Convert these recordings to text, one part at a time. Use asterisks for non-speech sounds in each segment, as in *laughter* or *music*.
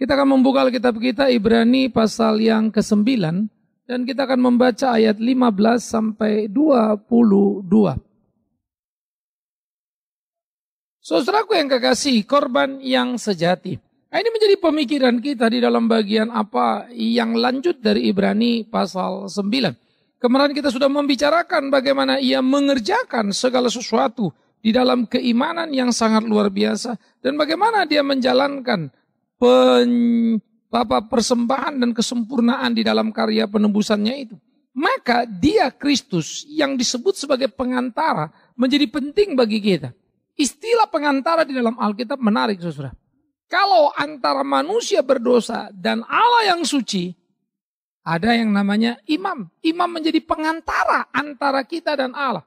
Kita akan membuka Alkitab kita Ibrani pasal yang ke-9 dan kita akan membaca ayat 15 sampai 22. Saudaraku yang kekasih, korban yang sejati. Nah, ini menjadi pemikiran kita di dalam bagian apa yang lanjut dari Ibrani pasal 9. Kemarin kita sudah membicarakan bagaimana ia mengerjakan segala sesuatu di dalam keimanan yang sangat luar biasa dan bagaimana dia menjalankan pen, apa, persembahan dan kesempurnaan di dalam karya penembusannya itu. Maka dia Kristus yang disebut sebagai pengantara menjadi penting bagi kita. Istilah pengantara di dalam Alkitab menarik saudara. Kalau antara manusia berdosa dan Allah yang suci, ada yang namanya imam. Imam menjadi pengantara antara kita dan Allah.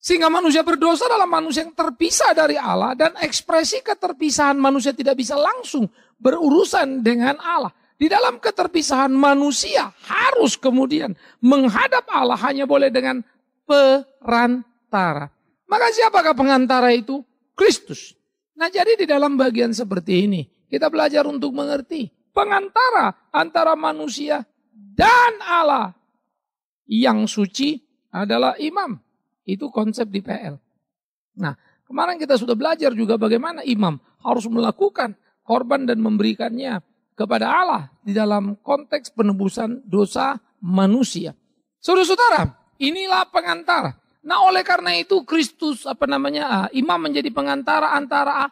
Sehingga manusia berdosa adalah manusia yang terpisah dari Allah dan ekspresi keterpisahan manusia tidak bisa langsung berurusan dengan Allah. Di dalam keterpisahan manusia harus kemudian menghadap Allah hanya boleh dengan perantara. Maka siapakah pengantara itu? Kristus. Nah jadi di dalam bagian seperti ini kita belajar untuk mengerti pengantara antara manusia dan Allah yang suci adalah imam. Itu konsep di PL. Nah, Kemarin kita sudah belajar juga bagaimana imam harus melakukan korban dan memberikannya kepada Allah di dalam konteks penebusan dosa manusia. Saudara-saudara, inilah pengantar. Nah, oleh karena itu Kristus apa namanya? Ah, imam menjadi pengantara antara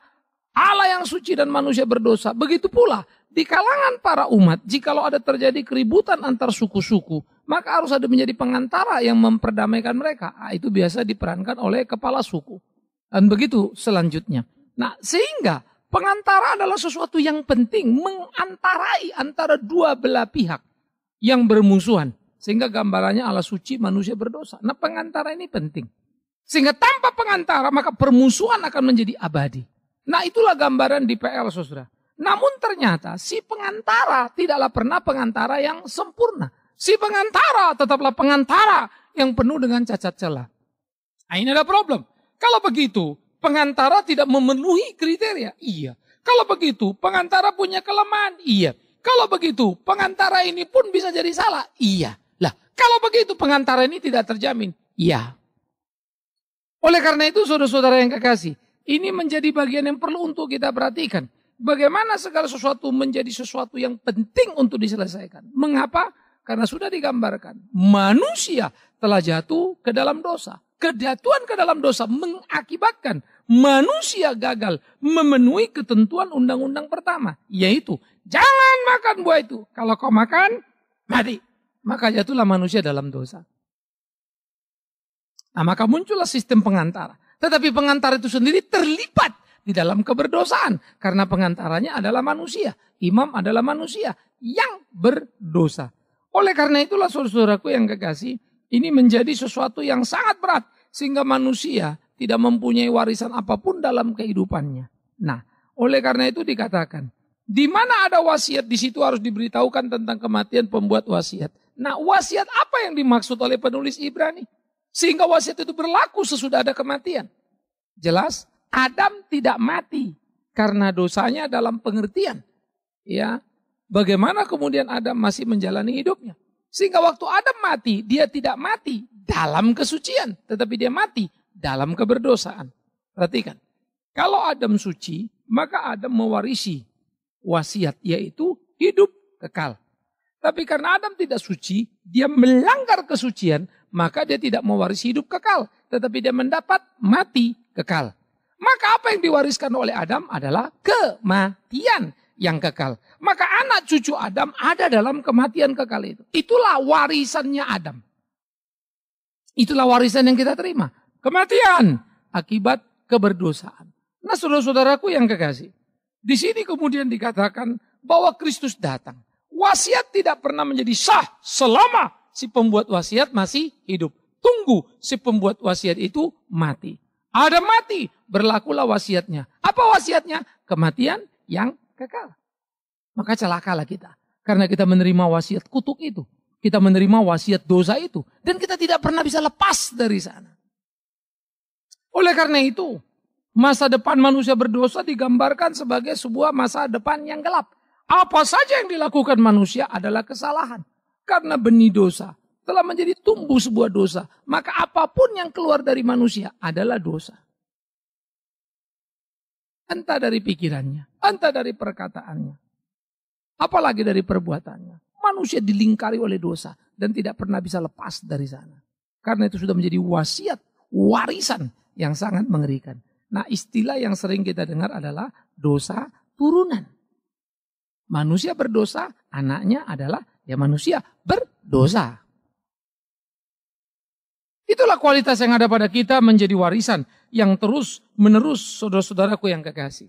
Allah yang suci dan manusia berdosa. Begitu pula di kalangan para umat, jikalau ada terjadi keributan antar suku-suku, maka harus ada menjadi pengantara yang memperdamaikan mereka. Nah, itu biasa diperankan oleh kepala suku. Dan begitu selanjutnya. Nah, sehingga Pengantara adalah sesuatu yang penting, mengantarai antara dua belah pihak yang bermusuhan. Sehingga gambarannya Allah suci, manusia berdosa. Nah pengantara ini penting. Sehingga tanpa pengantara maka permusuhan akan menjadi abadi. Nah itulah gambaran di PL saudara. Namun ternyata si pengantara tidaklah pernah pengantara yang sempurna. Si pengantara tetaplah pengantara yang penuh dengan cacat celah. Nah, ini ada problem. Kalau begitu, Pengantara tidak memenuhi kriteria. Iya. Kalau begitu, pengantara punya kelemahan. Iya. Kalau begitu, pengantara ini pun bisa jadi salah. Iya. Lah, kalau begitu pengantara ini tidak terjamin. Iya. Oleh karena itu, saudara-saudara yang kekasih, ini menjadi bagian yang perlu untuk kita perhatikan. Bagaimana segala sesuatu menjadi sesuatu yang penting untuk diselesaikan. Mengapa? Karena sudah digambarkan, manusia telah jatuh ke dalam dosa kedatuan ke dalam dosa mengakibatkan manusia gagal memenuhi ketentuan undang-undang pertama, yaitu jangan makan buah itu. Kalau kau makan, mati. Maka jatuhlah manusia dalam dosa. Nah, maka muncullah sistem pengantara. Tetapi pengantar itu sendiri terlipat di dalam keberdosaan karena pengantaranya adalah manusia. Imam adalah manusia yang berdosa. Oleh karena itulah saudara-saudaraku yang kekasih, ini menjadi sesuatu yang sangat berat sehingga manusia tidak mempunyai warisan apapun dalam kehidupannya. Nah, oleh karena itu dikatakan, di mana ada wasiat di situ harus diberitahukan tentang kematian pembuat wasiat. Nah, wasiat apa yang dimaksud oleh penulis Ibrani? Sehingga wasiat itu berlaku sesudah ada kematian. Jelas, Adam tidak mati karena dosanya dalam pengertian. Ya, bagaimana kemudian Adam masih menjalani hidupnya? Sehingga waktu Adam mati, dia tidak mati dalam kesucian, tetapi dia mati dalam keberdosaan. Perhatikan, kalau Adam suci, maka Adam mewarisi wasiat yaitu hidup kekal. Tapi karena Adam tidak suci, dia melanggar kesucian, maka dia tidak mewarisi hidup kekal, tetapi dia mendapat mati kekal. Maka apa yang diwariskan oleh Adam adalah kematian yang kekal. Maka anak cucu Adam ada dalam kematian kekal itu. Itulah warisannya Adam. Itulah warisan yang kita terima. Kematian akibat keberdosaan. Nah saudara-saudaraku yang kekasih. Di sini kemudian dikatakan bahwa Kristus datang. Wasiat tidak pernah menjadi sah selama si pembuat wasiat masih hidup. Tunggu si pembuat wasiat itu mati. Ada mati, berlakulah wasiatnya. Apa wasiatnya? Kematian yang kekal. Maka celakalah kita. Karena kita menerima wasiat kutuk itu. Kita menerima wasiat dosa itu. Dan kita tidak pernah bisa lepas dari sana. Oleh karena itu, masa depan manusia berdosa digambarkan sebagai sebuah masa depan yang gelap. Apa saja yang dilakukan manusia adalah kesalahan. Karena benih dosa telah menjadi tumbuh sebuah dosa. Maka apapun yang keluar dari manusia adalah dosa. Entah dari pikirannya, entah dari perkataannya. Apalagi dari perbuatannya. Manusia dilingkari oleh dosa dan tidak pernah bisa lepas dari sana. Karena itu sudah menjadi wasiat, warisan yang sangat mengerikan. Nah istilah yang sering kita dengar adalah dosa turunan. Manusia berdosa, anaknya adalah ya manusia berdosa. Itulah kualitas yang ada pada kita menjadi warisan yang terus menerus saudara-saudaraku yang kekasih.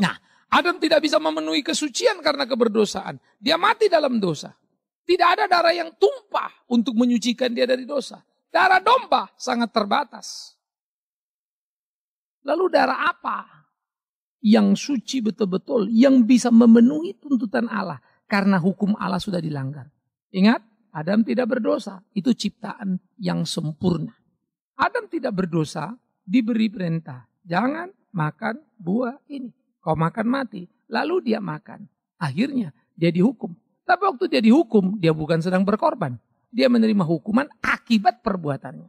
Nah, Adam tidak bisa memenuhi kesucian karena keberdosaan. Dia mati dalam dosa. Tidak ada darah yang tumpah untuk menyucikan dia dari dosa. Darah domba sangat terbatas. Lalu darah apa yang suci betul-betul, yang bisa memenuhi tuntutan Allah karena hukum Allah sudah dilanggar. Ingat, Adam tidak berdosa, itu ciptaan yang sempurna. Adam tidak berdosa diberi perintah, jangan makan buah ini. Kau makan mati. Lalu dia makan. Akhirnya dia dihukum. Tapi waktu dia dihukum, dia bukan sedang berkorban. Dia menerima hukuman akibat perbuatannya.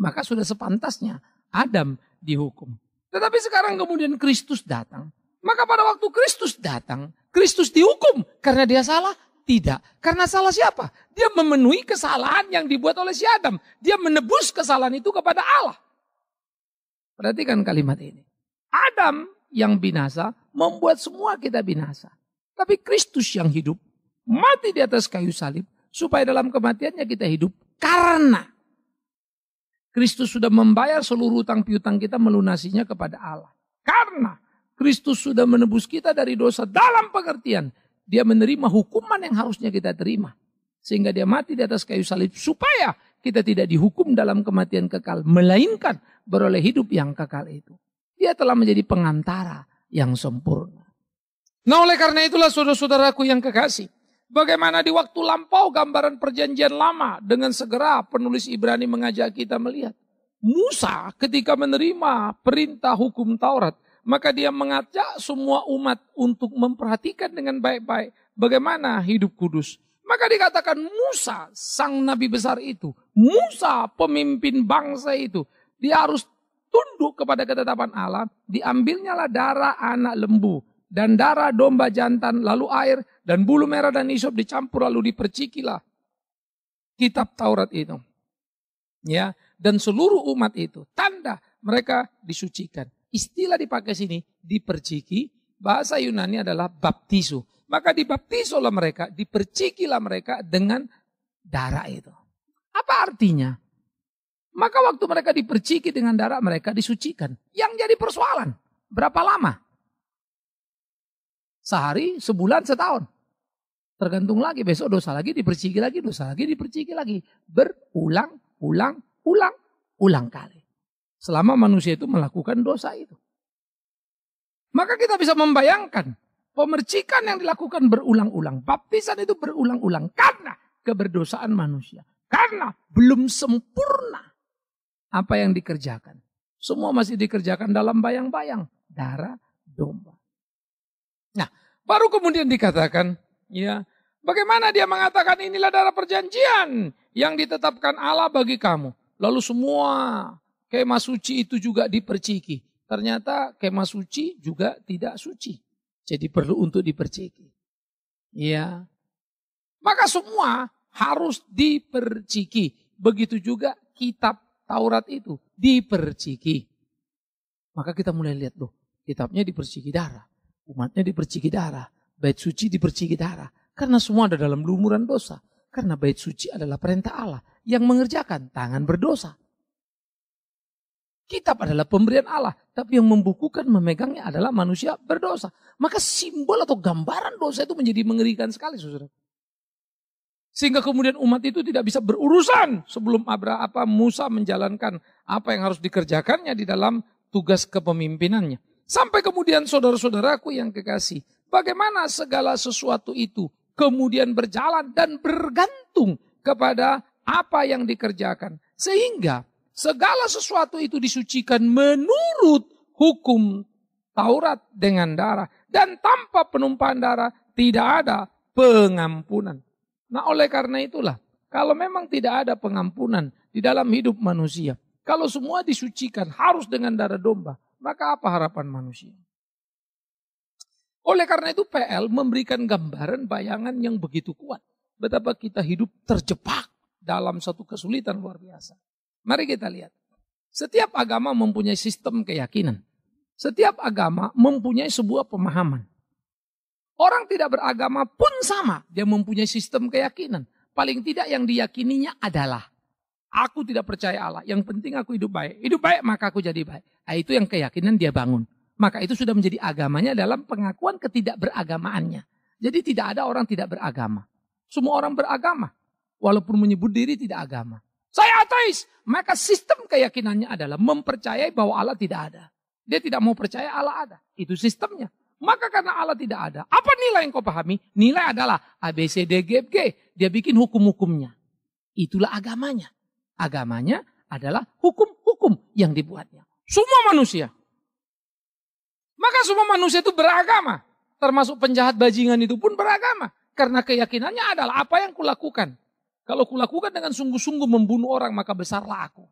Maka sudah sepantasnya Adam dihukum. Tetapi sekarang kemudian Kristus datang. Maka pada waktu Kristus datang, Kristus dihukum karena dia salah. Tidak. Karena salah siapa? Dia memenuhi kesalahan yang dibuat oleh si Adam. Dia menebus kesalahan itu kepada Allah. Perhatikan kalimat ini. Adam yang binasa membuat semua kita binasa. Tapi Kristus yang hidup mati di atas kayu salib supaya dalam kematiannya kita hidup karena Kristus sudah membayar seluruh utang piutang kita melunasinya kepada Allah. Karena Kristus sudah menebus kita dari dosa dalam pengertian. Dia menerima hukuman yang harusnya kita terima. Sehingga dia mati di atas kayu salib supaya kita tidak dihukum dalam kematian kekal. Melainkan beroleh hidup yang kekal itu. Dia telah menjadi pengantara yang sempurna. Nah oleh karena itulah saudara-saudaraku yang kekasih. Bagaimana di waktu lampau gambaran perjanjian lama dengan segera penulis Ibrani mengajak kita melihat. Musa ketika menerima perintah hukum Taurat. Maka dia mengajak semua umat untuk memperhatikan dengan baik-baik bagaimana hidup kudus. Maka dikatakan Musa sang nabi besar itu. Musa pemimpin bangsa itu dia harus tunduk kepada ketetapan Allah. Diambilnyalah darah anak lembu dan darah domba jantan, lalu air dan bulu merah dan isop dicampur lalu dipercikilah kitab Taurat itu. Ya, dan seluruh umat itu tanda mereka disucikan. Istilah dipakai sini diperciki, bahasa Yunani adalah baptisu. Maka dibaptis mereka, dipercikilah mereka dengan darah itu. Apa artinya? Maka waktu mereka diperciki dengan darah mereka disucikan. Yang jadi persoalan, berapa lama? Sehari, sebulan, setahun. Tergantung lagi, besok dosa lagi, diperciki lagi, dosa lagi, diperciki lagi. Berulang, ulang, ulang, ulang kali. Selama manusia itu melakukan dosa itu. Maka kita bisa membayangkan pemercikan yang dilakukan berulang-ulang. Baptisan itu berulang-ulang karena keberdosaan manusia. Karena belum sempurna apa yang dikerjakan. Semua masih dikerjakan dalam bayang-bayang darah domba. Nah, baru kemudian dikatakan, ya, bagaimana dia mengatakan inilah darah perjanjian yang ditetapkan Allah bagi kamu. Lalu semua kemah suci itu juga diperciki. Ternyata kemah suci juga tidak suci. Jadi perlu untuk diperciki. Ya. Maka semua harus diperciki. Begitu juga kitab Taurat itu diperciki. Maka kita mulai lihat loh, kitabnya diperciki darah, umatnya diperciki darah, bait suci diperciki darah. Karena semua ada dalam lumuran dosa. Karena bait suci adalah perintah Allah yang mengerjakan tangan berdosa. Kitab adalah pemberian Allah, tapi yang membukukan, memegangnya adalah manusia berdosa. Maka simbol atau gambaran dosa itu menjadi mengerikan sekali, saudara. Sehingga kemudian umat itu tidak bisa berurusan sebelum Abra apa Musa menjalankan apa yang harus dikerjakannya di dalam tugas kepemimpinannya. Sampai kemudian saudara-saudaraku yang kekasih, bagaimana segala sesuatu itu kemudian berjalan dan bergantung kepada apa yang dikerjakan. Sehingga segala sesuatu itu disucikan menurut hukum Taurat dengan darah. Dan tanpa penumpahan darah tidak ada pengampunan. Nah oleh karena itulah, kalau memang tidak ada pengampunan di dalam hidup manusia, kalau semua disucikan harus dengan darah domba, maka apa harapan manusia? Oleh karena itu PL memberikan gambaran bayangan yang begitu kuat. Betapa kita hidup terjebak dalam satu kesulitan luar biasa. Mari kita lihat. Setiap agama mempunyai sistem keyakinan. Setiap agama mempunyai sebuah pemahaman. Orang tidak beragama pun sama. Dia mempunyai sistem keyakinan. Paling tidak yang diyakininya adalah. Aku tidak percaya Allah. Yang penting aku hidup baik. Hidup baik maka aku jadi baik. Nah, itu yang keyakinan dia bangun. Maka itu sudah menjadi agamanya dalam pengakuan ketidakberagamaannya. Jadi tidak ada orang tidak beragama. Semua orang beragama. Walaupun menyebut diri tidak agama. Saya ateis. Maka sistem keyakinannya adalah mempercayai bahwa Allah tidak ada. Dia tidak mau percaya Allah ada. Itu sistemnya. Maka karena Allah tidak ada, apa nilai yang kau pahami? Nilai adalah A B C D G. Dia bikin hukum-hukumnya. Itulah agamanya. Agamanya adalah hukum-hukum yang dibuatnya. Semua manusia. Maka semua manusia itu beragama. Termasuk penjahat bajingan itu pun beragama. Karena keyakinannya adalah apa yang kulakukan. Kalau kulakukan dengan sungguh-sungguh membunuh orang maka besarlah aku.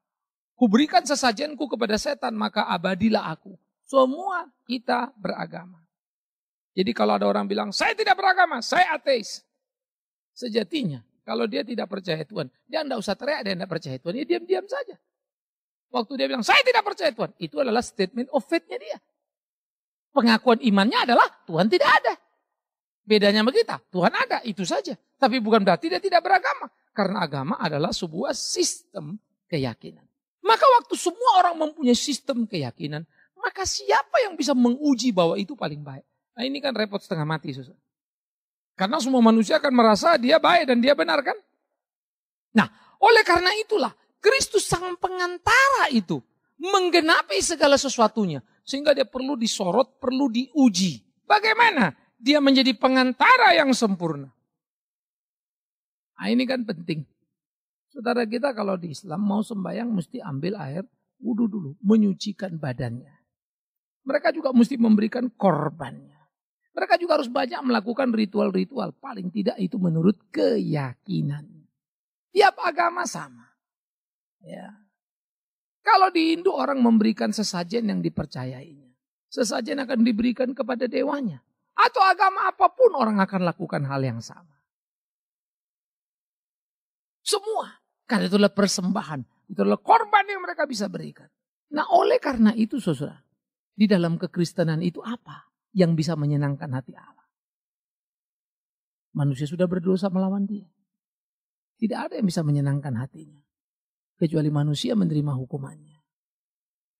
Kuberikan sesajenku kepada setan maka abadilah aku. Semua kita beragama. Jadi kalau ada orang bilang, saya tidak beragama, saya ateis. Sejatinya, kalau dia tidak percaya Tuhan, dia tidak usah teriak, dia tidak percaya Tuhan, dia diam-diam saja. Waktu dia bilang, saya tidak percaya Tuhan, itu adalah statement of faith-nya dia. Pengakuan imannya adalah Tuhan tidak ada. Bedanya begitu, Tuhan ada, itu saja. Tapi bukan berarti dia tidak beragama. Karena agama adalah sebuah sistem keyakinan. Maka waktu semua orang mempunyai sistem keyakinan, maka siapa yang bisa menguji bahwa itu paling baik? Nah ini kan repot setengah mati susah. Karena semua manusia akan merasa dia baik dan dia benar kan? Nah oleh karena itulah Kristus sang pengantara itu menggenapi segala sesuatunya. Sehingga dia perlu disorot, perlu diuji. Bagaimana dia menjadi pengantara yang sempurna? Nah ini kan penting. Saudara kita kalau di Islam mau sembahyang mesti ambil air wudhu dulu, menyucikan badannya. Mereka juga mesti memberikan korbannya. Mereka juga harus banyak melakukan ritual-ritual. Paling tidak itu menurut keyakinannya. Tiap agama sama. Ya. Kalau di Hindu orang memberikan sesajen yang dipercayainya. Sesajen akan diberikan kepada dewanya. Atau agama apapun orang akan lakukan hal yang sama. Semua. Karena itulah persembahan. Itulah korban yang mereka bisa berikan. Nah oleh karena itu saudara. Di dalam kekristenan itu apa? yang bisa menyenangkan hati Allah. Manusia sudah berdosa melawan dia. Tidak ada yang bisa menyenangkan hatinya. Kecuali manusia menerima hukumannya.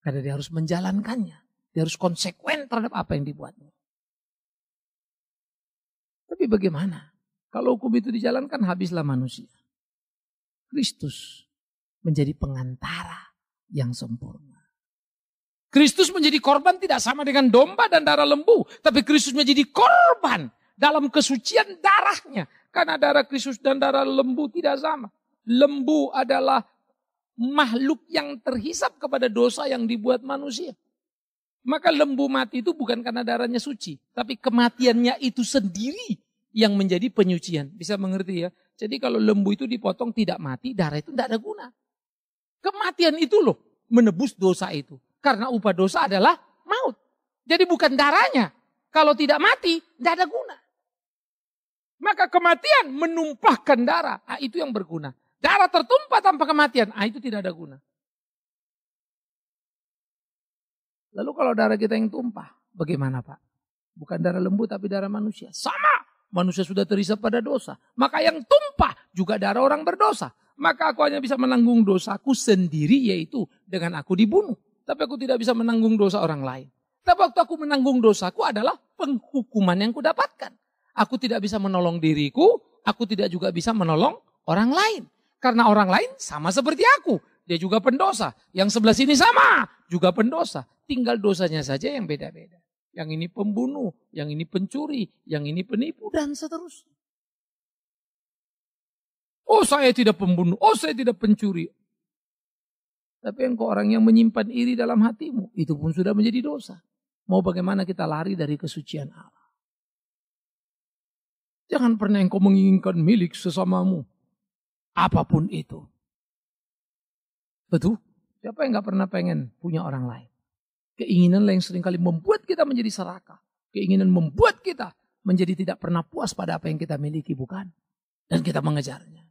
Karena dia harus menjalankannya. Dia harus konsekuen terhadap apa yang dibuatnya. Tapi bagaimana? Kalau hukum itu dijalankan habislah manusia. Kristus menjadi pengantara yang sempurna. Kristus menjadi korban tidak sama dengan domba dan darah lembu. Tapi Kristus menjadi korban dalam kesucian darahnya. Karena darah Kristus dan darah lembu tidak sama. Lembu adalah makhluk yang terhisap kepada dosa yang dibuat manusia. Maka lembu mati itu bukan karena darahnya suci, tapi kematiannya itu sendiri yang menjadi penyucian. Bisa mengerti ya? Jadi kalau lembu itu dipotong tidak mati, darah itu tidak ada guna. Kematian itu loh menebus dosa itu. Karena upah dosa adalah maut. Jadi bukan darahnya. Kalau tidak mati, tidak ada guna. Maka kematian menumpahkan darah. Ah, itu yang berguna. Darah tertumpah tanpa kematian. Ah, itu tidak ada guna. Lalu kalau darah kita yang tumpah, bagaimana Pak? Bukan darah lembut, tapi darah manusia. Sama, manusia sudah terisap pada dosa. Maka yang tumpah juga darah orang berdosa. Maka aku hanya bisa menanggung dosaku sendiri yaitu dengan aku dibunuh tapi aku tidak bisa menanggung dosa orang lain. Tapi waktu aku menanggung dosaku adalah penghukuman yang kudapatkan. Aku tidak bisa menolong diriku, aku tidak juga bisa menolong orang lain. Karena orang lain sama seperti aku, dia juga pendosa. Yang sebelah sini sama, juga pendosa. Tinggal dosanya saja yang beda-beda. Yang ini pembunuh, yang ini pencuri, yang ini penipu, dan seterusnya. Oh saya tidak pembunuh, oh saya tidak pencuri, tapi engkau orang yang menyimpan iri dalam hatimu, itu pun sudah menjadi dosa. Mau bagaimana kita lari dari kesucian Allah. Jangan pernah engkau menginginkan milik sesamamu. Apapun itu. Betul? Siapa yang gak pernah pengen punya orang lain? Keinginan lain seringkali membuat kita menjadi seraka. Keinginan membuat kita menjadi tidak pernah puas pada apa yang kita miliki, bukan? Dan kita mengejarnya.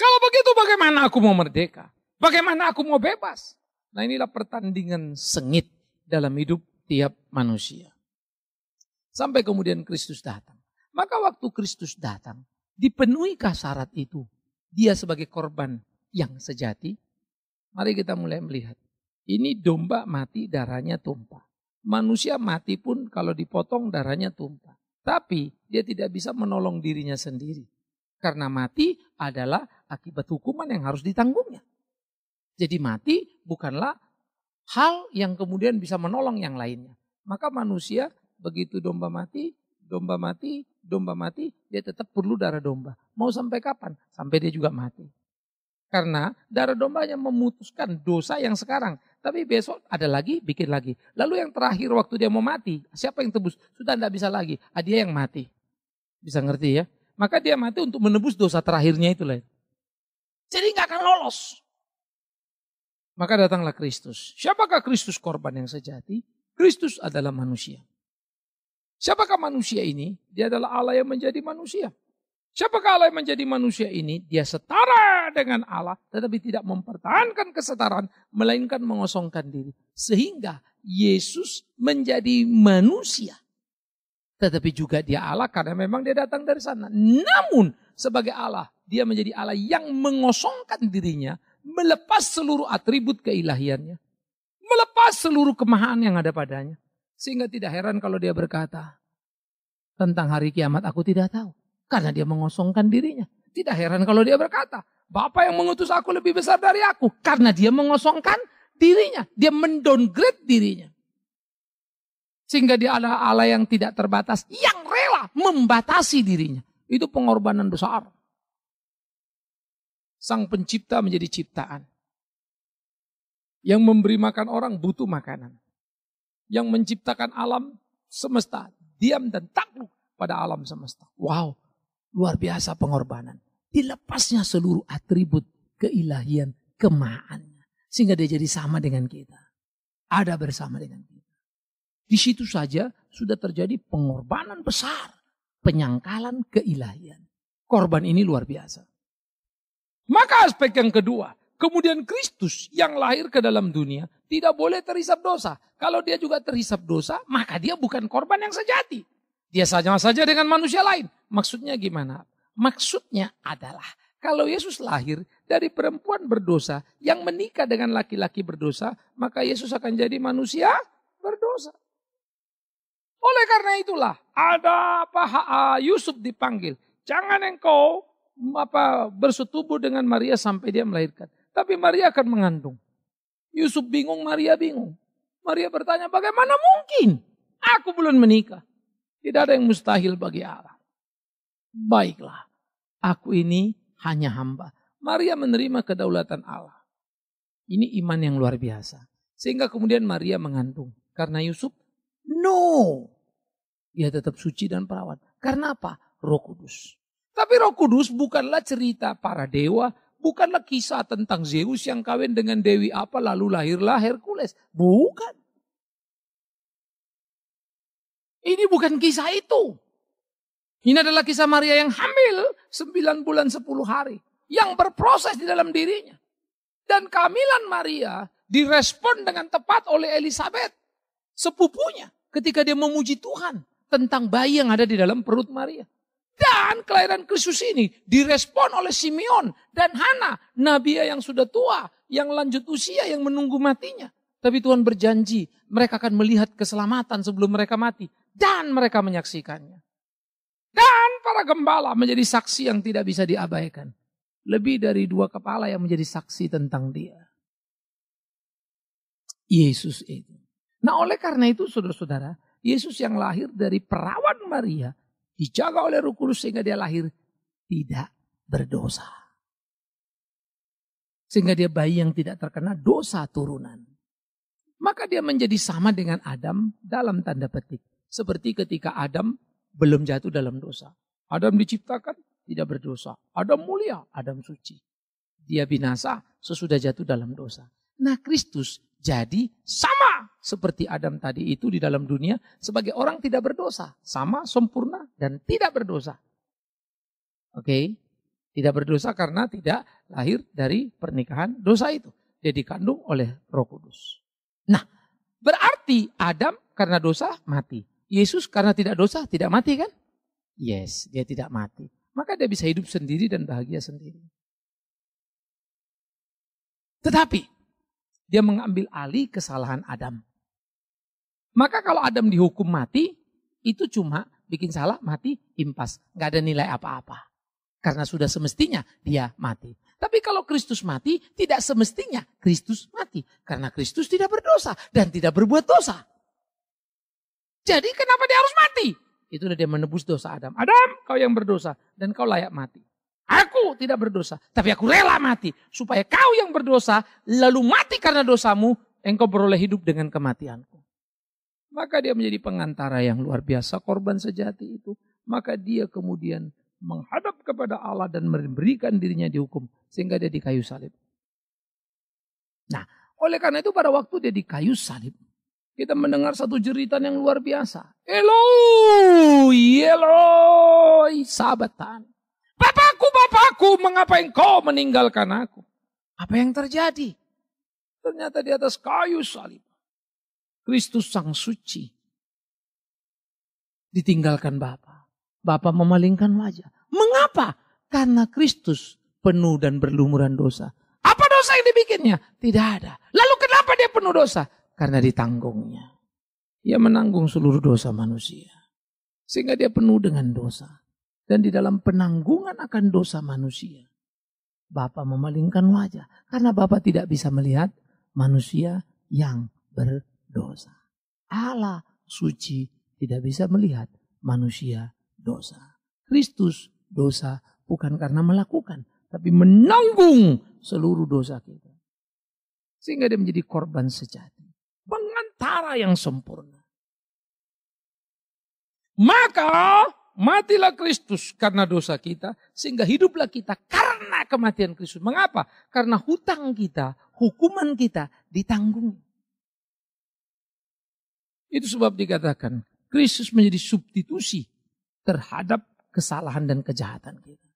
Kalau begitu bagaimana aku mau merdeka? Bagaimana aku mau bebas? Nah inilah pertandingan sengit dalam hidup tiap manusia. Sampai kemudian Kristus datang. Maka waktu Kristus datang, dipenuhi syarat itu? Dia sebagai korban yang sejati? Mari kita mulai melihat. Ini domba mati darahnya tumpah. Manusia mati pun kalau dipotong darahnya tumpah. Tapi dia tidak bisa menolong dirinya sendiri. Karena mati adalah akibat hukuman yang harus ditanggungnya. Jadi mati bukanlah hal yang kemudian bisa menolong yang lainnya. Maka manusia begitu domba mati, domba mati, domba mati, dia tetap perlu darah domba. Mau sampai kapan? Sampai dia juga mati. Karena darah domba yang memutuskan dosa yang sekarang. Tapi besok ada lagi, bikin lagi. Lalu yang terakhir waktu dia mau mati, siapa yang tebus? Sudah tidak bisa lagi. Ah, dia yang mati. Bisa ngerti ya? Maka dia mati untuk menebus dosa terakhirnya itulah. Jadi nggak akan lolos. Maka datanglah Kristus. Siapakah Kristus korban yang sejati? Kristus adalah manusia. Siapakah manusia ini? Dia adalah Allah yang menjadi manusia. Siapakah Allah yang menjadi manusia ini? Dia setara dengan Allah tetapi tidak mempertahankan kesetaraan melainkan mengosongkan diri. Sehingga Yesus menjadi manusia. Tetapi juga dia Allah karena memang dia datang dari sana. Namun sebagai Allah, dia menjadi Allah yang mengosongkan dirinya melepas seluruh atribut keilahiannya, melepas seluruh kemahaan yang ada padanya. Sehingga tidak heran kalau dia berkata, tentang hari kiamat aku tidak tahu. Karena dia mengosongkan dirinya. Tidak heran kalau dia berkata, Bapak yang mengutus aku lebih besar dari aku. Karena dia mengosongkan dirinya. Dia mendowngrade dirinya. Sehingga dia adalah Allah yang tidak terbatas, yang rela membatasi dirinya. Itu pengorbanan besar. Sang pencipta menjadi ciptaan. Yang memberi makan orang butuh makanan. Yang menciptakan alam semesta, diam dan takluk pada alam semesta. Wow, luar biasa pengorbanan. Dilepasnya seluruh atribut keilahian, kemahannya Sehingga dia jadi sama dengan kita. Ada bersama dengan kita. Di situ saja sudah terjadi pengorbanan besar. Penyangkalan keilahian. Korban ini luar biasa. Maka aspek yang kedua, kemudian Kristus yang lahir ke dalam dunia tidak boleh terhisap dosa. Kalau dia juga terhisap dosa, maka dia bukan korban yang sejati. Dia saja saja dengan manusia lain. Maksudnya gimana? Maksudnya adalah kalau Yesus lahir dari perempuan berdosa yang menikah dengan laki-laki berdosa, maka Yesus akan jadi manusia berdosa. Oleh karena itulah ada apa ah, Yusuf dipanggil. Jangan engkau apa bersetubuh dengan Maria sampai dia melahirkan. Tapi Maria akan mengandung. Yusuf bingung, Maria bingung. Maria bertanya, bagaimana mungkin? Aku belum menikah. Tidak ada yang mustahil bagi Allah. Baiklah, aku ini hanya hamba. Maria menerima kedaulatan Allah. Ini iman yang luar biasa. Sehingga kemudian Maria mengandung. Karena Yusuf, no. Dia tetap suci dan perawat. Karena apa? Roh Kudus. Tapi roh kudus bukanlah cerita para dewa, bukanlah kisah tentang Zeus yang kawin dengan Dewi apa lalu lahirlah Hercules. Bukan. Ini bukan kisah itu. Ini adalah kisah Maria yang hamil 9 bulan 10 hari. Yang berproses di dalam dirinya. Dan kehamilan Maria direspon dengan tepat oleh Elizabeth. Sepupunya ketika dia memuji Tuhan tentang bayi yang ada di dalam perut Maria kelahiran Kristus ini direspon oleh Simeon dan Hana, nabi yang sudah tua, yang lanjut usia, yang menunggu matinya. Tapi Tuhan berjanji mereka akan melihat keselamatan sebelum mereka mati dan mereka menyaksikannya. Dan para gembala menjadi saksi yang tidak bisa diabaikan. Lebih dari dua kepala yang menjadi saksi tentang dia. Yesus itu. Nah oleh karena itu saudara-saudara, Yesus yang lahir dari perawan Maria dijaga oleh Roh Kudus sehingga dia lahir tidak berdosa. Sehingga dia bayi yang tidak terkena dosa turunan. Maka dia menjadi sama dengan Adam dalam tanda petik. Seperti ketika Adam belum jatuh dalam dosa. Adam diciptakan tidak berdosa. Adam mulia, Adam suci. Dia binasa sesudah jatuh dalam dosa. Nah Kristus jadi sama seperti Adam tadi itu di dalam dunia sebagai orang tidak berdosa. Sama, sempurna, dan tidak berdosa. Oke, okay? tidak berdosa karena tidak lahir dari pernikahan dosa itu. Jadi kandung oleh roh kudus. Nah, berarti Adam karena dosa mati. Yesus karena tidak dosa tidak mati kan? Yes, dia tidak mati. Maka dia bisa hidup sendiri dan bahagia sendiri. Tetapi dia mengambil alih kesalahan Adam. Maka kalau Adam dihukum mati, itu cuma bikin salah, mati, impas. Gak ada nilai apa-apa. Karena sudah semestinya dia mati. Tapi kalau Kristus mati, tidak semestinya Kristus mati. Karena Kristus tidak berdosa dan tidak berbuat dosa. Jadi kenapa dia harus mati? Itu dia menebus dosa Adam. Adam, kau yang berdosa dan kau layak mati. Aku tidak berdosa, tapi aku rela mati. Supaya kau yang berdosa, lalu mati karena dosamu, engkau beroleh hidup dengan kematianku. Maka dia menjadi pengantara yang luar biasa, korban sejati itu. Maka dia kemudian menghadap kepada Allah dan memberikan dirinya dihukum. Sehingga dia di kayu salib. Nah, oleh karena itu pada waktu dia di kayu salib, kita mendengar satu jeritan yang luar biasa. Eloi, Eloi, sabatan. Bapakku, bapakku, mengapa engkau meninggalkan aku? Apa yang terjadi? Ternyata di atas kayu salib. Kristus Sang Suci. Ditinggalkan Bapa. Bapa memalingkan wajah. Mengapa? Karena Kristus penuh dan berlumuran dosa. Apa dosa yang dibikinnya? Tidak ada. Lalu kenapa dia penuh dosa? Karena ditanggungnya. Ia menanggung seluruh dosa manusia. Sehingga dia penuh dengan dosa dan di dalam penanggungan akan dosa manusia. Bapak memalingkan wajah karena Bapak tidak bisa melihat manusia yang berdosa. Allah suci tidak bisa melihat manusia dosa. Kristus dosa bukan karena melakukan, tapi menanggung seluruh dosa kita. Sehingga dia menjadi korban sejati. Pengantara yang sempurna. Maka matilah Kristus karena dosa kita, sehingga hiduplah kita karena kematian Kristus. Mengapa? Karena hutang kita, hukuman kita ditanggung. Itu sebab dikatakan Kristus menjadi substitusi terhadap kesalahan dan kejahatan kita.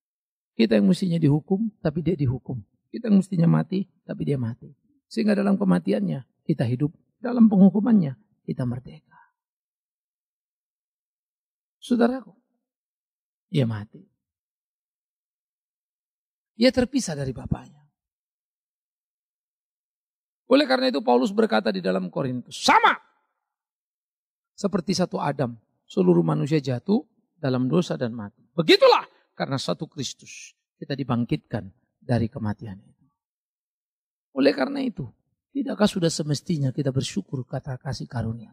Kita yang mestinya dihukum, tapi dia dihukum. Kita yang mestinya mati, tapi dia mati. Sehingga dalam kematiannya kita hidup, dalam penghukumannya kita merdeka. Saudaraku, ia mati. Ia terpisah dari bapaknya. Oleh karena itu Paulus berkata di dalam Korintus, sama seperti satu Adam, seluruh manusia jatuh dalam dosa dan mati. Begitulah karena satu Kristus kita dibangkitkan dari kematian itu. Oleh karena itu, tidakkah sudah semestinya kita bersyukur kata kasih karunia?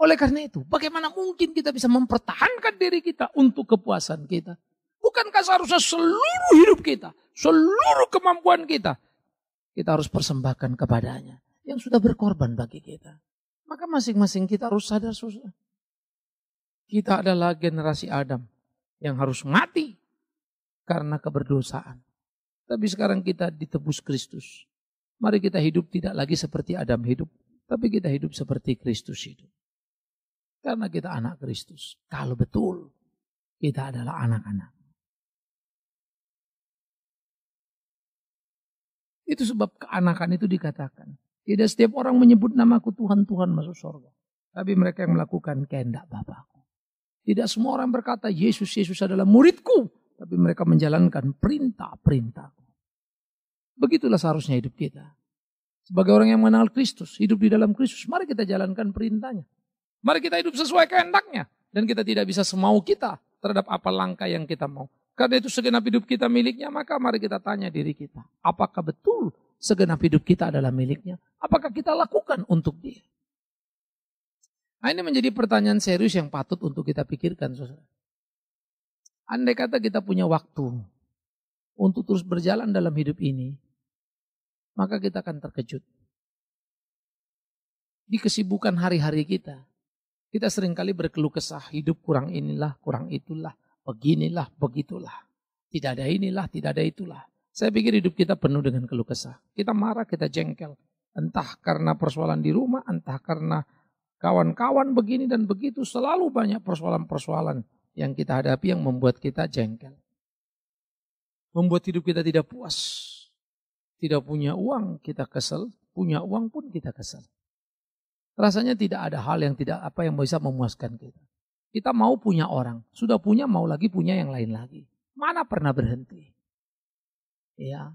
Oleh karena itu, bagaimana mungkin kita bisa mempertahankan diri kita untuk kepuasan kita? Bukankah seharusnya seluruh hidup kita, seluruh kemampuan kita, kita harus persembahkan kepadanya yang sudah berkorban bagi kita. Maka masing-masing kita harus sadar susah. Kita adalah generasi Adam yang harus mati karena keberdosaan. Tapi sekarang kita ditebus Kristus. Mari kita hidup tidak lagi seperti Adam hidup, tapi kita hidup seperti Kristus hidup. Karena kita anak Kristus. Kalau betul kita adalah anak-anak. Itu sebab keanakan itu dikatakan. Tidak setiap orang menyebut namaku Tuhan, Tuhan masuk surga. Tapi mereka yang melakukan kehendak Bapakku. Tidak semua orang berkata Yesus, Yesus adalah muridku. Tapi mereka menjalankan perintah-perintahku. Begitulah seharusnya hidup kita. Sebagai orang yang mengenal Kristus, hidup di dalam Kristus, mari kita jalankan perintahnya. Mari kita hidup sesuai kehendaknya. Dan kita tidak bisa semau kita terhadap apa langkah yang kita mau. Karena itu segenap hidup kita miliknya, maka mari kita tanya diri kita. Apakah betul segenap hidup kita adalah miliknya? Apakah kita lakukan untuk dia? Nah, ini menjadi pertanyaan serius yang patut untuk kita pikirkan. Saudara. Andai kata kita punya waktu untuk terus berjalan dalam hidup ini, maka kita akan terkejut. Di kesibukan hari-hari kita, kita seringkali berkeluh kesah, hidup kurang inilah, kurang itulah, beginilah, begitulah. Tidak ada inilah, tidak ada itulah. Saya pikir hidup kita penuh dengan keluh kesah. Kita marah, kita jengkel. Entah karena persoalan di rumah, entah karena kawan-kawan begini dan begitu. Selalu banyak persoalan-persoalan yang kita hadapi yang membuat kita jengkel. Membuat hidup kita tidak puas. Tidak punya uang, kita kesel. Punya uang pun kita kesel. Rasanya tidak ada hal yang tidak apa yang bisa memuaskan kita. Kita mau punya orang, sudah punya mau lagi punya yang lain lagi. Mana pernah berhenti? Ya.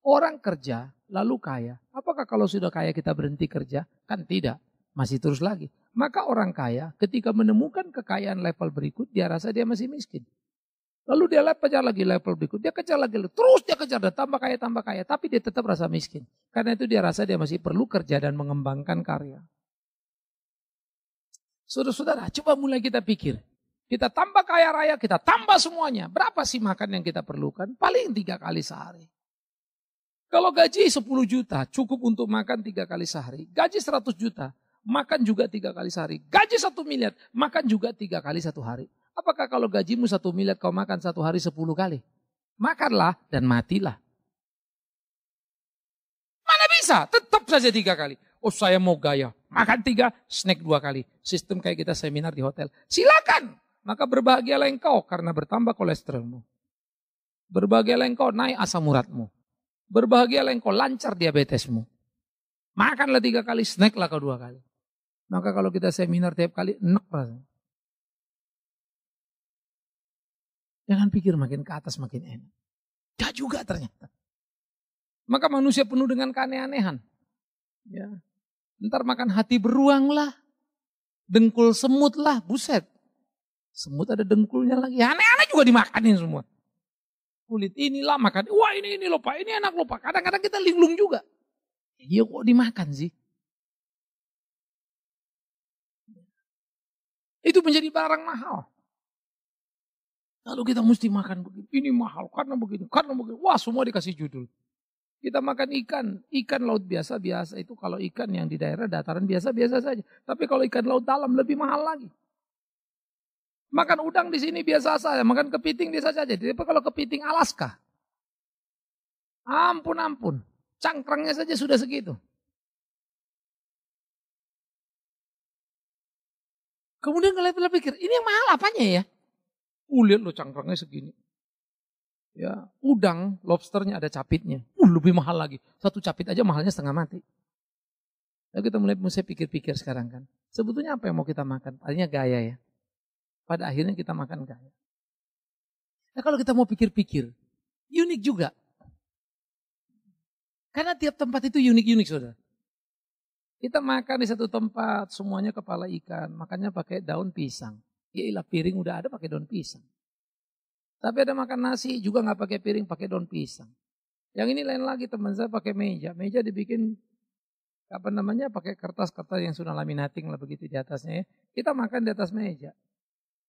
Orang kerja lalu kaya. Apakah kalau sudah kaya kita berhenti kerja? Kan tidak. Masih terus lagi. Maka orang kaya ketika menemukan kekayaan level berikut dia rasa dia masih miskin. Lalu dia kejar lagi level berikut, dia kejar lagi, terus dia kejar dan tambah kaya tambah kaya, tapi dia tetap rasa miskin. Karena itu dia rasa dia masih perlu kerja dan mengembangkan karya. Saudara-saudara, coba mulai kita pikir. Kita tambah kaya raya, kita tambah semuanya. Berapa sih makan yang kita perlukan? Paling tiga kali sehari. Kalau gaji 10 juta, cukup untuk makan tiga kali sehari. Gaji 100 juta, makan juga tiga kali sehari. Gaji satu miliar, makan juga tiga kali satu hari. Apakah kalau gajimu satu miliar kau makan satu hari sepuluh kali? Makanlah dan matilah. Mana bisa? Tetap saja tiga kali oh saya mau gaya. Makan tiga, snack dua kali. Sistem kayak kita seminar di hotel. Silakan. Maka berbahagialah engkau karena bertambah kolesterolmu. Berbahagialah engkau naik asam uratmu. Berbahagialah engkau lancar diabetesmu. Makanlah tiga kali, snacklah kau dua kali. Maka kalau kita seminar tiap kali, enak rasanya. Jangan pikir makin ke atas makin enak. Tidak juga ternyata. Maka manusia penuh dengan keanehan. anehan Ya. Ntar makan hati beruang lah. Dengkul semut lah, buset. Semut ada dengkulnya lagi. Aneh-aneh juga dimakanin semua. Kulit inilah makan. Wah ini ini lupa, ini enak lupa. Kadang-kadang kita linglung juga. Iya kok dimakan sih. Itu menjadi barang mahal. Lalu kita mesti makan begini. Ini mahal karena begini, karena begini. Wah semua dikasih judul. Kita makan ikan, ikan laut biasa-biasa itu kalau ikan yang di daerah dataran biasa-biasa saja. Tapi kalau ikan laut dalam lebih mahal lagi. Makan udang di sini biasa saja, makan kepiting biasa saja. Tapi kalau kepiting Alaska, ampun ampun, cangkrangnya saja sudah segitu. Kemudian kalian pikir, ini yang mahal apanya ya? Uh, lihat lo cangkrangnya segini ya udang lobsternya ada capitnya uh, lebih mahal lagi satu capit aja mahalnya setengah mati lalu kita mulai mesti pikir-pikir sekarang kan sebetulnya apa yang mau kita makan palingnya gaya ya pada akhirnya kita makan gaya nah kalau kita mau pikir-pikir unik juga karena tiap tempat itu unik-unik saudara kita makan di satu tempat semuanya kepala ikan makannya pakai daun pisang ya piring udah ada pakai daun pisang tapi ada makan nasi juga nggak pakai piring, pakai daun pisang. Yang ini lain lagi teman saya pakai meja. Meja dibikin apa namanya pakai kertas-kertas yang sudah laminating lah begitu di atasnya ya. Kita makan di atas meja.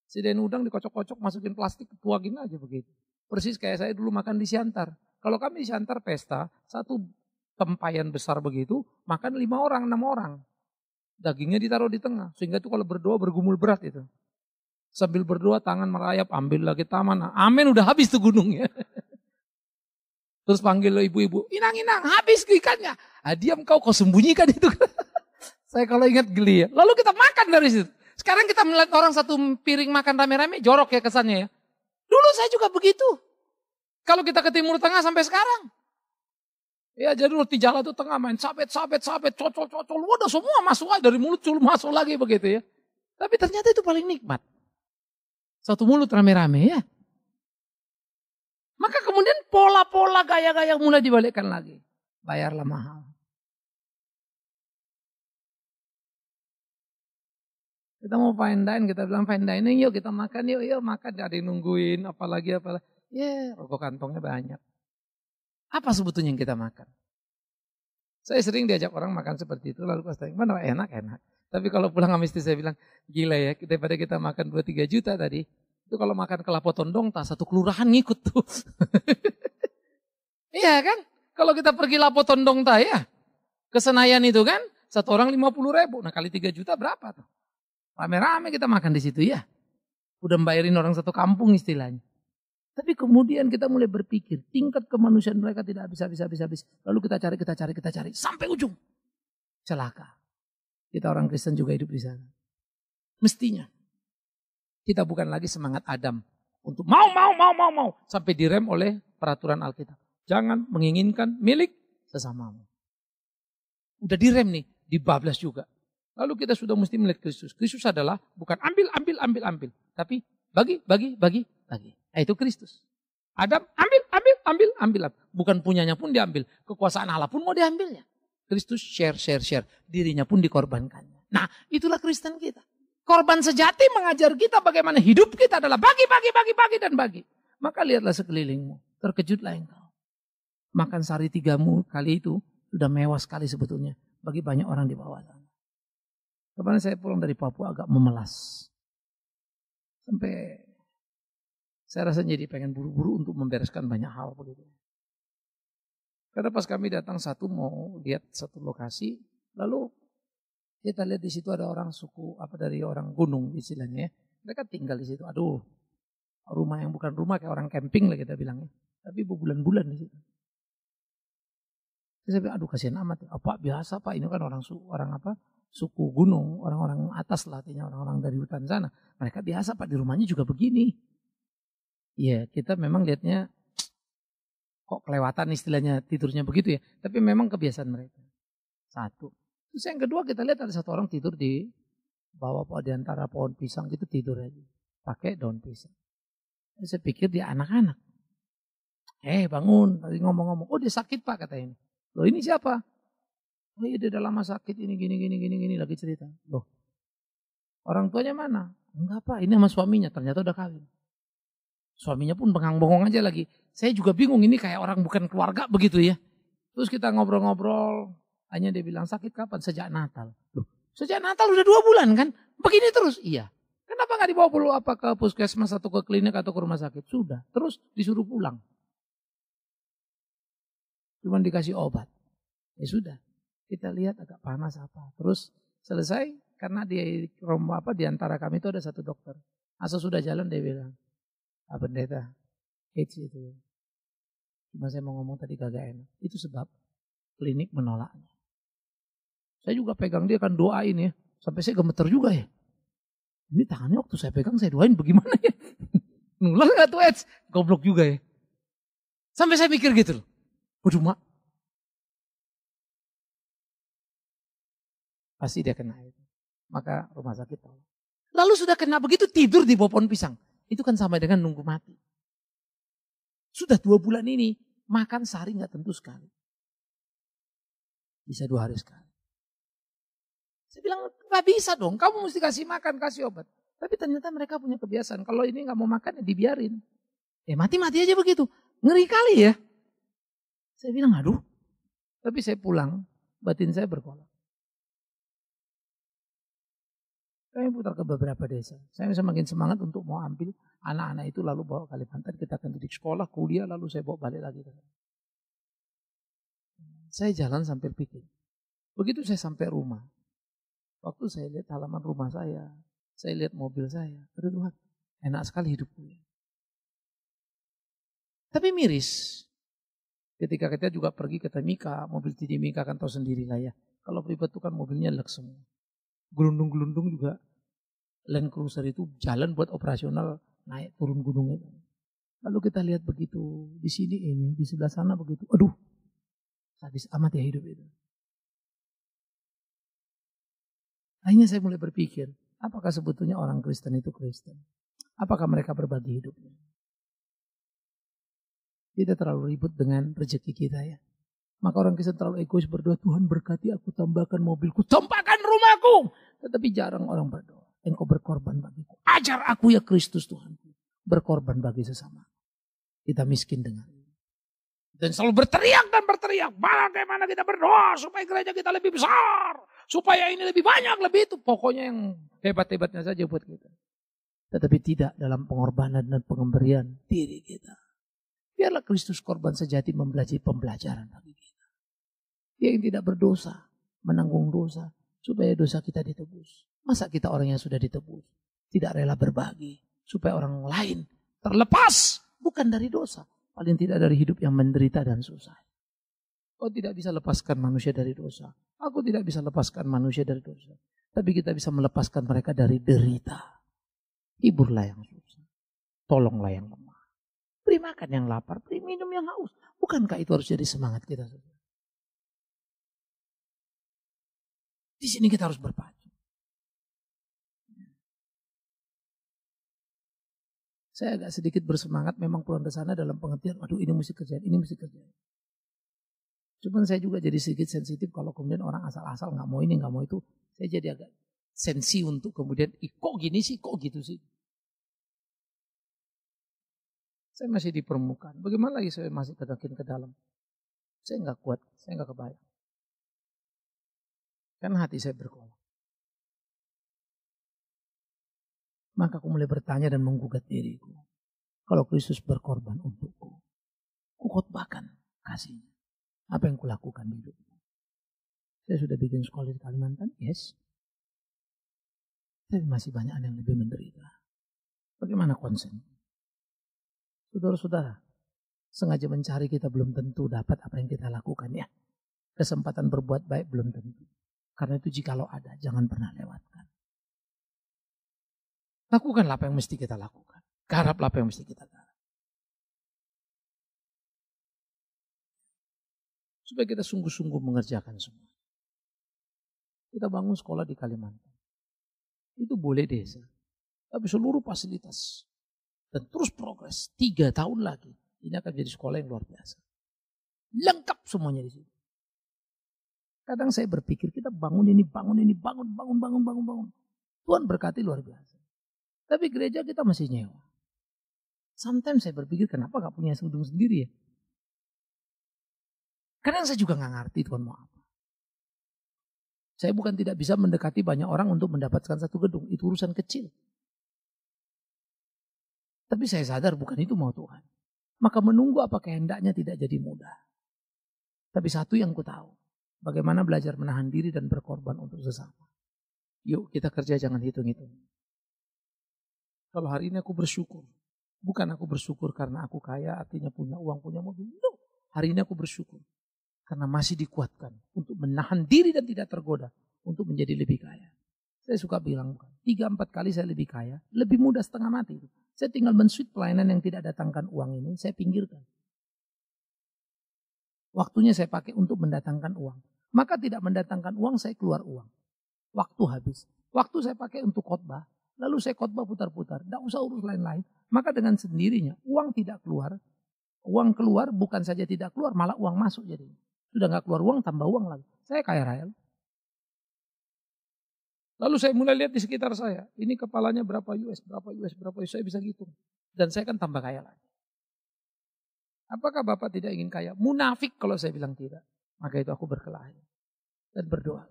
Sidain udang dikocok-kocok masukin plastik tuangin aja begitu. Persis kayak saya dulu makan di Siantar. Kalau kami di Siantar pesta, satu tempayan besar begitu, makan lima orang, enam orang. Dagingnya ditaruh di tengah, sehingga itu kalau berdoa bergumul berat itu. Sambil berdoa tangan merayap, ambil lagi taman. Amin udah habis tuh gunungnya. *laughs* Terus panggil lo ibu-ibu, inang-inang habis ikannya. Ah, diam kau, kau sembunyikan itu. *laughs* Saya kalau ingat geli ya. Lalu kita makan dari situ. Sekarang kita melihat orang satu piring makan rame-rame, jorok ya kesannya ya. Dulu saya juga begitu. Kalau kita ke Timur Tengah sampai sekarang. Ya jadi roti jala itu tengah main sabet, sabet, sabet, cocol, cocol. udah semua masuk aja dari mulut cul masuk lagi begitu ya. Tapi ternyata itu paling nikmat satu mulut rame-rame ya. Maka kemudian pola-pola gaya-gaya mulai dibalikkan lagi. Bayarlah mahal. Kita mau fine dine, kita bilang fine dining, yuk kita makan, yuk, yuk makan. jadi nungguin, apalagi, apalagi. Ya, yeah, rokok kantongnya banyak. Apa sebetulnya yang kita makan? Saya sering diajak orang makan seperti itu, lalu pas tanya, mana enak, enak. Tapi kalau pulang sama istri saya bilang, gila ya, daripada kita makan 2-3 juta tadi, itu kalau makan kelapa tondong, tak satu kelurahan ngikut tuh. *laughs* iya kan? Kalau kita pergi lapo tondong tak ya, ke Senayan itu kan, satu orang 50 ribu, nah kali 3 juta berapa tuh? Rame-rame kita makan di situ ya. Udah bayarin orang satu kampung istilahnya. Tapi kemudian kita mulai berpikir, tingkat kemanusiaan mereka tidak bisa bisa habis habis Lalu kita cari, kita cari, kita cari, sampai ujung. Celaka. Kita orang Kristen juga hidup di sana. Mestinya. Kita bukan lagi semangat Adam. Untuk mau, mau, mau, mau, mau. Sampai direm oleh peraturan Alkitab. Jangan menginginkan milik sesamamu. Udah direm nih, dibablas juga. Lalu kita sudah mesti melihat Kristus. Kristus adalah bukan ambil, ambil, ambil, ambil. Tapi bagi, bagi, bagi, bagi. Nah, itu Kristus. Adam ambil, ambil, ambil, ambil, Bukan punyanya pun diambil. Kekuasaan Allah pun mau diambilnya. Kristus share, share, share. Dirinya pun dikorbankannya. Nah, itulah Kristen kita. Korban sejati mengajar kita bagaimana hidup kita adalah bagi, bagi, bagi, bagi, dan bagi. Maka lihatlah sekelilingmu. Terkejutlah engkau. Makan sari tigamu kali itu sudah mewah sekali sebetulnya bagi banyak orang di bawah sana. Kemarin saya pulang dari Papua agak memelas. Sampai saya rasa jadi pengen buru-buru untuk membereskan banyak hal begitu. Karena pas kami datang satu mau lihat satu lokasi, lalu kita lihat di situ ada orang suku apa dari orang gunung istilahnya ya. Mereka tinggal di situ. Aduh, rumah yang bukan rumah kayak orang camping lah kita bilangnya. Tapi bulan bulan di situ. Saya bilang, aduh kasihan amat. Apa biasa pak? Ini kan orang suku, orang apa? Suku gunung, orang-orang atas lah, artinya orang-orang dari hutan sana. Mereka biasa pak di rumahnya juga begini. Ya, kita memang lihatnya kok kelewatan istilahnya tidurnya begitu ya. Tapi memang kebiasaan mereka. Satu. Terus yang kedua kita lihat ada satu orang tidur di bawah pohon di antara pohon pisang gitu tidur aja. Pakai daun pisang. Terus saya pikir dia anak-anak. Eh bangun, tadi ngomong-ngomong. Oh dia sakit pak kata ini. Loh ini siapa? Oh iya dia udah lama sakit ini gini gini gini gini lagi cerita. Loh orang tuanya mana? Enggak pak, ini sama suaminya ternyata udah kawin. Suaminya pun bengang-bengong aja lagi. Saya juga bingung ini kayak orang bukan keluarga begitu ya. Terus kita ngobrol-ngobrol. Hanya dia bilang sakit kapan? Sejak Natal. Loh, sejak Natal udah dua bulan kan? Begini terus? Iya. Kenapa nggak dibawa perlu apa ke puskesmas atau ke klinik atau ke rumah sakit? Sudah. Terus disuruh pulang. Cuman dikasih obat. Ya sudah. Kita lihat agak panas apa. Terus selesai karena di rumah apa di antara kami itu ada satu dokter. Asal sudah jalan dia bilang, apa pendeta? Itu itu. Cuma saya mau ngomong tadi kagak enak. Itu sebab klinik menolaknya. Saya juga pegang dia kan doain ya. Sampai saya gemeter juga ya. Ini tangannya waktu saya pegang saya doain bagaimana ya. *laughs* Nular gak tuh Eds? Goblok juga ya. Sampai saya mikir gitu loh. Waduh Pasti dia kena itu. Maka rumah sakit tahu. Lalu sudah kena begitu tidur di bawah pohon pisang itu kan sama dengan nunggu mati. Sudah dua bulan ini, makan sehari nggak tentu sekali. Bisa dua hari sekali. Saya bilang, nggak bisa dong, kamu mesti kasih makan, kasih obat. Tapi ternyata mereka punya kebiasaan, kalau ini nggak mau makan, ya dibiarin. Ya mati-mati aja begitu, ngeri kali ya. Saya bilang, aduh. Tapi saya pulang, batin saya berkolak. saya putar ke beberapa desa. Saya bisa makin semangat untuk mau ambil anak-anak itu lalu bawa ke Kalimantan. Kita akan didik sekolah, kuliah, lalu saya bawa balik lagi. Saya jalan sampai pikir. Begitu saya sampai rumah, waktu saya lihat halaman rumah saya, saya lihat mobil saya. Aduh Tuhan, enak sekali hidupku. Tapi miris. Ketika kita juga pergi ke Temika, mobil Tidimika Mika kan tahu sendirilah ya. Kalau pribadi itu kan mobilnya lek semua gelundung-gelundung juga Land Cruiser itu jalan buat operasional naik turun gunung itu. Lalu kita lihat begitu di sini ini, di sebelah sana begitu. Aduh, habis amat ya hidup itu. Akhirnya saya mulai berpikir, apakah sebetulnya orang Kristen itu Kristen? Apakah mereka berbagi hidupnya? Kita terlalu ribut dengan rezeki kita ya. Maka orang Kristen terlalu egois berdoa, Tuhan berkati aku tambahkan mobilku, tambahkan rumahku. Tetapi jarang orang berdoa. Engkau berkorban bagiku. Ajar aku ya Kristus Tuhan. Berkorban bagi sesama. Kita miskin dengan dan selalu berteriak dan berteriak bagaimana kita berdoa supaya gereja kita lebih besar, supaya ini lebih banyak, lebih itu pokoknya yang hebat-hebatnya saja buat kita. Tetapi tidak dalam pengorbanan dan pengemberian diri kita. Biarlah Kristus korban sejati membelajari pembelajaran bagi kita. Dia yang tidak berdosa, menanggung dosa, supaya dosa kita ditebus. Masa kita orang yang sudah ditebus tidak rela berbagi supaya orang lain terlepas bukan dari dosa, paling tidak dari hidup yang menderita dan susah. Kau tidak bisa lepaskan manusia dari dosa. Aku tidak bisa lepaskan manusia dari dosa. Tapi kita bisa melepaskan mereka dari derita. Hiburlah yang susah. Tolonglah yang lemah. Beri makan yang lapar, beri minum yang haus. Bukankah itu harus jadi semangat kita? Di sini kita harus berpacu. Saya agak sedikit bersemangat memang pulang ke sana dalam pengertian, aduh ini mesti kerjaan, ini mesti kerjaan. Cuman saya juga jadi sedikit sensitif kalau kemudian orang asal-asal nggak mau ini, nggak mau itu. Saya jadi agak sensi untuk kemudian, Ih, kok gini sih, kok gitu sih. Saya masih di permukaan. Bagaimana lagi saya masih kedakin ke dalam? Saya nggak kuat, saya nggak kebayang. Kan hati saya bergolak. Maka aku mulai bertanya dan menggugat diriku. Kalau Kristus berkorban untukku, kukotbahkan kasihnya. Apa yang kulakukan di hidupku? Saya sudah bikin sekolah di Kalimantan, yes. Tapi masih banyak yang lebih menderita. Bagaimana konsen? Saudara-saudara, sengaja mencari kita belum tentu dapat apa yang kita lakukan ya. Kesempatan berbuat baik belum tentu. Karena itu jikalau ada, jangan pernah lewatkan. Lakukanlah apa yang mesti kita lakukan. Garaplah apa yang mesti kita garap. Supaya kita sungguh-sungguh mengerjakan semua. Kita bangun sekolah di Kalimantan. Itu boleh desa. Tapi seluruh fasilitas. Dan terus progres. Tiga tahun lagi. Ini akan jadi sekolah yang luar biasa. Lengkap semuanya di situ. Kadang saya berpikir kita bangun ini, bangun ini, bangun, bangun, bangun, bangun, bangun. Tuhan berkati luar biasa. Tapi gereja kita masih nyewa. Sometimes saya berpikir kenapa gak punya gedung sendiri ya. Kadang saya juga gak ngerti Tuhan mau apa. Saya bukan tidak bisa mendekati banyak orang untuk mendapatkan satu gedung. Itu urusan kecil. Tapi saya sadar bukan itu mau Tuhan. Maka menunggu apakah hendaknya tidak jadi mudah. Tapi satu yang ku tahu. Bagaimana belajar menahan diri dan berkorban untuk sesama. Yuk kita kerja jangan hitung-hitung. Kalau hari ini aku bersyukur. Bukan aku bersyukur karena aku kaya, artinya punya uang, punya mobil. No. Hari ini aku bersyukur. Karena masih dikuatkan untuk menahan diri dan tidak tergoda. Untuk menjadi lebih kaya. Saya suka bilang, tiga empat kali saya lebih kaya, lebih mudah setengah mati. Saya tinggal mensuit pelayanan yang tidak datangkan uang ini, saya pinggirkan. Waktunya saya pakai untuk mendatangkan uang. Maka tidak mendatangkan uang, saya keluar uang. Waktu habis. Waktu saya pakai untuk khotbah. Lalu saya khotbah putar-putar. Tidak usah urus lain-lain. Maka dengan sendirinya uang tidak keluar. Uang keluar bukan saja tidak keluar, malah uang masuk jadi. Sudah nggak keluar uang, tambah uang lagi. Saya kaya raya. Lalu saya mulai lihat di sekitar saya, ini kepalanya berapa US, berapa US, berapa US, saya bisa hitung. Dan saya kan tambah kaya lagi. Apakah Bapak tidak ingin kaya? Munafik kalau saya bilang tidak. Maka itu aku berkelahi dan berdoa.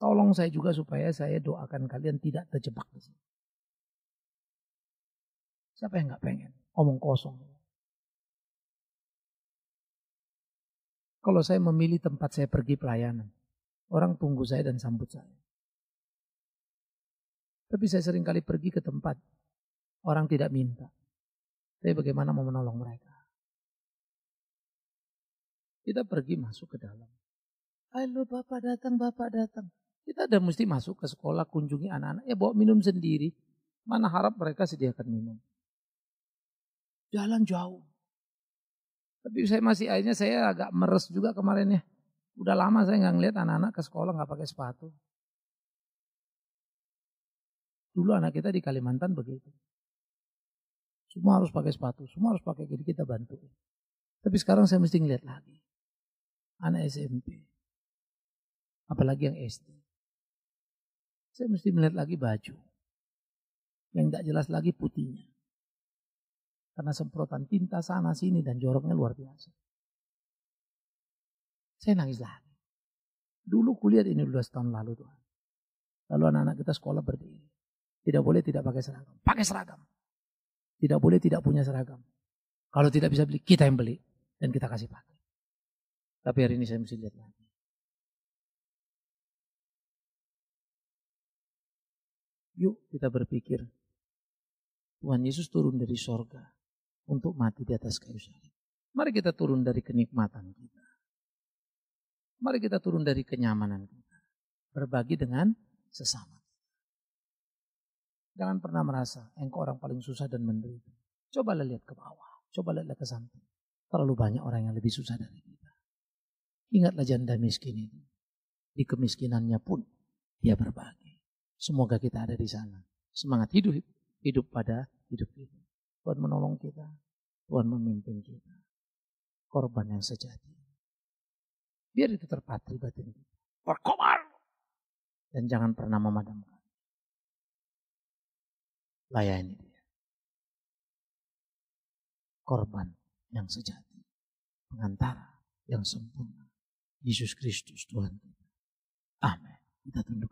Tolong saya juga supaya saya doakan kalian tidak terjebak di sini. Siapa yang nggak pengen? Omong kosong. Kalau saya memilih tempat saya pergi pelayanan, orang tunggu saya dan sambut saya. Tapi saya seringkali pergi ke tempat orang tidak minta. Tapi bagaimana mau menolong mereka? Kita pergi masuk ke dalam. Halo bapak datang, bapak datang. Kita ada mesti masuk ke sekolah, kunjungi anak-anak. Ya bawa minum sendiri. Mana harap mereka sediakan minum. Jalan jauh. Tapi saya masih akhirnya saya agak meres juga kemarin ya. Udah lama saya nggak ngeliat anak-anak ke sekolah nggak pakai sepatu. Dulu anak kita di Kalimantan begitu. Semua harus pakai sepatu, semua harus pakai gini, kita bantu. Tapi sekarang saya mesti ngeliat lagi. Anak SMP. Apalagi yang SD. Saya mesti melihat lagi baju. Yang tidak jelas lagi putihnya. Karena semprotan tinta sana sini dan joroknya luar biasa. Saya nangis lagi. Dulu kuliah ini dua tahun lalu Tuhan. Lalu anak-anak kita sekolah berdiri. Tidak boleh tidak pakai seragam. Pakai seragam. Tidak boleh tidak punya seragam. Kalau tidak bisa beli, kita yang beli. Dan kita kasih pakai. Tapi hari ini saya mesti lihat lagi. Yuk kita berpikir. Tuhan Yesus turun dari sorga. Untuk mati di atas kayu salib. Mari kita turun dari kenikmatan kita. Mari kita turun dari kenyamanan kita. Berbagi dengan sesama. Jangan pernah merasa engkau orang paling susah dan menderita. Coba lihat ke bawah, coba lihat ke samping. Terlalu banyak orang yang lebih susah dari kita. Ingatlah janda miskin itu. Di kemiskinannya pun dia berbagi. Semoga kita ada di sana. Semangat hidup, hidup pada hidup kita. Tuhan menolong kita. Tuhan memimpin kita. Korban yang sejati. Biar itu terpatri batin kita. Berkobar. Dan jangan pernah memadamkan layani Korban yang sejati, pengantara yang sempurna, Yesus Kristus Tuhan kita. Amin. Kita tunduk.